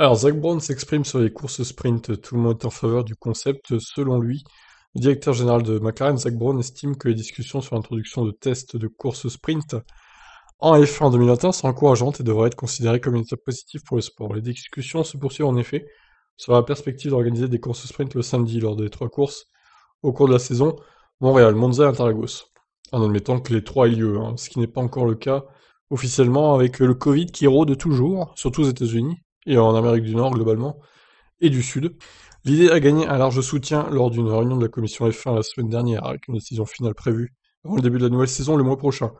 Alors, Zach Brown s'exprime sur les courses sprint. Tout le monde est en faveur du concept. Selon lui, le directeur général de McLaren, Zach Brown, estime que les discussions sur l'introduction de tests de courses sprint en F1 en 2021 sont encourageantes et devraient être considérées comme une étape positive pour le sport. Les discussions se poursuivent en effet sur la perspective d'organiser des courses sprint le samedi lors des trois courses au cours de la saison Montréal, Monza et Interlagos, en admettant que les trois aient lieu, hein, ce qui n'est pas encore le cas officiellement avec le Covid qui rôde toujours, surtout aux États-Unis, et en Amérique du Nord globalement, et du Sud. L'idée a gagné un large soutien lors d'une réunion de la commission F1 la semaine dernière, avec une décision finale prévue avant le début de la nouvelle saison le mois prochain.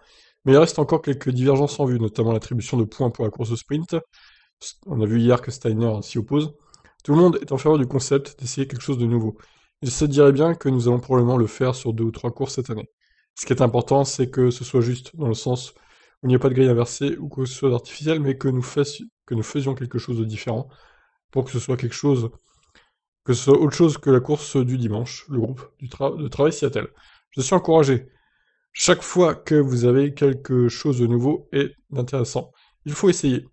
Mais il reste encore quelques divergences en vue, notamment l'attribution de points pour la course au sprint. On a vu hier que Steiner s'y oppose. Tout le monde est en faveur du concept d'essayer quelque chose de nouveau. Il se dirait bien que nous allons probablement le faire sur deux ou trois courses cette année. Ce qui est important, c'est que ce soit juste, dans le sens où il n'y a pas de grille inversée ou que ce soit artificiel, mais que nous, fassions, que nous faisions quelque chose de différent pour que ce soit quelque chose, que soit autre chose que la course du dimanche, le groupe du de travail Seattle. Je suis encouragé. Chaque fois que vous avez quelque chose de nouveau et d'intéressant, il faut essayer.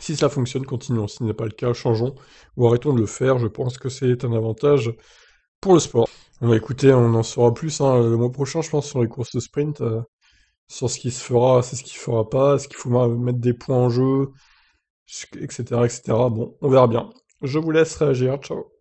Si cela fonctionne, continuons. Si ce n'est pas le cas, changeons ou arrêtons de le faire. Je pense que c'est un avantage pour le sport. on va bah, écouter on en saura plus hein, le mois prochain, je pense, sur les courses de sprint, euh, sur ce qui se fera, c'est ce qui ne fera pas, est-ce qu'il faut mettre des points en jeu, etc., etc. Bon, on verra bien. Je vous laisse réagir. Ciao.